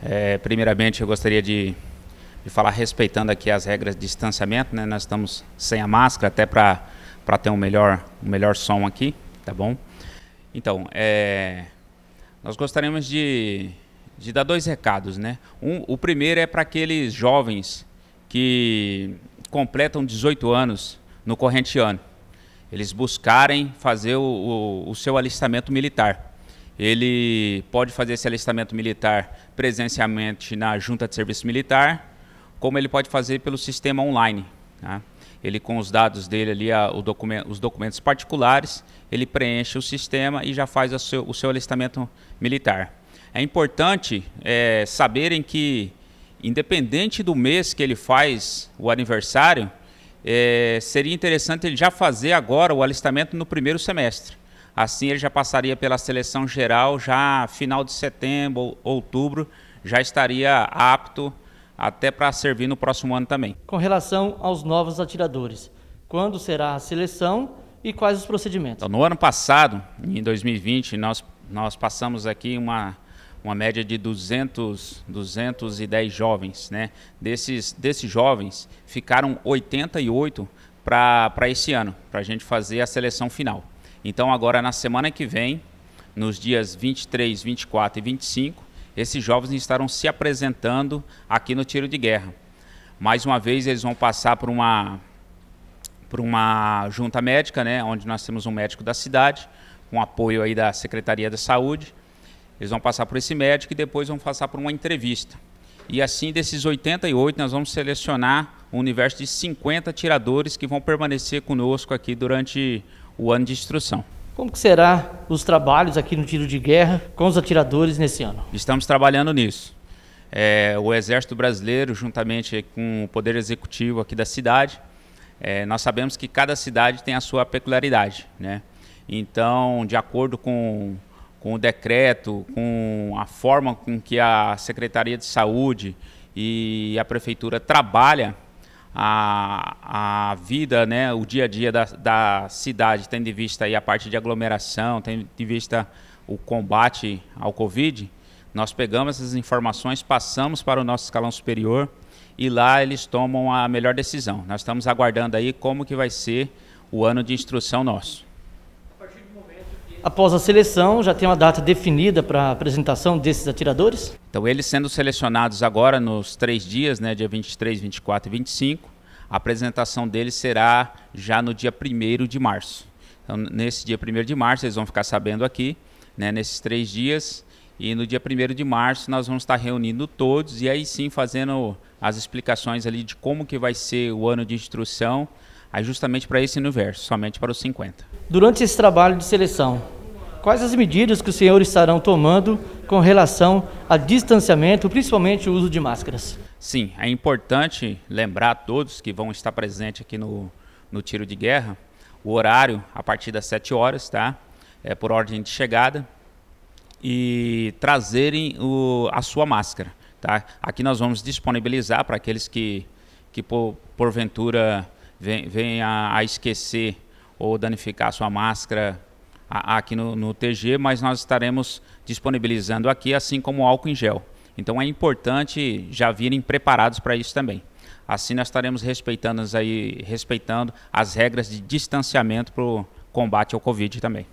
É, primeiramente, eu gostaria de, de, falar respeitando aqui as regras de distanciamento, né? Nós estamos sem a máscara até para ter um melhor, um melhor som aqui, tá bom? Então, é, nós gostaríamos de, de dar dois recados, né? Um, o primeiro é para aqueles jovens que completam 18 anos no corrente ano. Eles buscarem fazer o, o, o seu alistamento militar. Ele pode fazer esse alistamento militar presencialmente na junta de serviço militar, como ele pode fazer pelo sistema online. Né? Ele, com os dados dele ali, a, documento, os documentos particulares, ele preenche o sistema e já faz o seu, o seu alistamento militar. É importante é, saberem que, independente do mês que ele faz o aniversário, é, seria interessante ele já fazer agora o alistamento no primeiro semestre. Assim ele já passaria pela seleção geral, já final de setembro, outubro, já estaria apto até para servir no próximo ano também. Com relação aos novos atiradores, quando será a seleção e quais os procedimentos? Então, no ano passado, em 2020, nós, nós passamos aqui uma, uma média de 200, 210 jovens. Né? Desses, desses jovens, ficaram 88 para esse ano, para a gente fazer a seleção final. Então, agora na semana que vem, nos dias 23, 24 e 25, esses jovens estarão se apresentando aqui no tiro de guerra. Mais uma vez, eles vão passar por uma, por uma junta médica, né, onde nós temos um médico da cidade, com apoio aí da Secretaria da Saúde. Eles vão passar por esse médico e depois vão passar por uma entrevista. E assim, desses 88, nós vamos selecionar um universo de 50 tiradores que vão permanecer conosco aqui durante o ano de instrução. Como que será os trabalhos aqui no tiro de guerra com os atiradores nesse ano? Estamos trabalhando nisso. É, o Exército Brasileiro, juntamente com o Poder Executivo aqui da cidade, é, nós sabemos que cada cidade tem a sua peculiaridade, né? Então, de acordo com, com o decreto, com a forma com que a Secretaria de Saúde e a Prefeitura trabalha a, a vida, né, o dia a dia da, da cidade, tendo em vista aí a parte de aglomeração, tendo em vista o combate ao Covid, nós pegamos essas informações, passamos para o nosso escalão superior e lá eles tomam a melhor decisão. Nós estamos aguardando aí como que vai ser o ano de instrução nosso após a seleção, já tem uma data definida para a apresentação desses atiradores? Então, eles sendo selecionados agora nos três dias, né, dia 23, 24 e 25, a apresentação deles será já no dia 1 de março. Então, nesse dia 1 de março, eles vão ficar sabendo aqui, né, nesses três dias. E no dia 1 de março nós vamos estar reunindo todos e aí sim fazendo as explicações ali de como que vai ser o ano de instrução, aí justamente para esse universo, somente para os 50. Durante esse trabalho de seleção, quais as medidas que os senhores estarão tomando com relação a distanciamento, principalmente o uso de máscaras? Sim, é importante lembrar a todos que vão estar presentes aqui no, no tiro de guerra, o horário a partir das 7 horas, tá? É por ordem de chegada e trazerem o, a sua máscara, tá? Aqui nós vamos disponibilizar para aqueles que, que por, porventura venha a esquecer ou danificar sua máscara aqui no, no, TG, mas nós estaremos disponibilizando aqui, assim como álcool em gel. Então é importante já virem preparados para isso também. Assim nós estaremos respeitando, aí, respeitando as regras de distanciamento para o combate ao Covid também.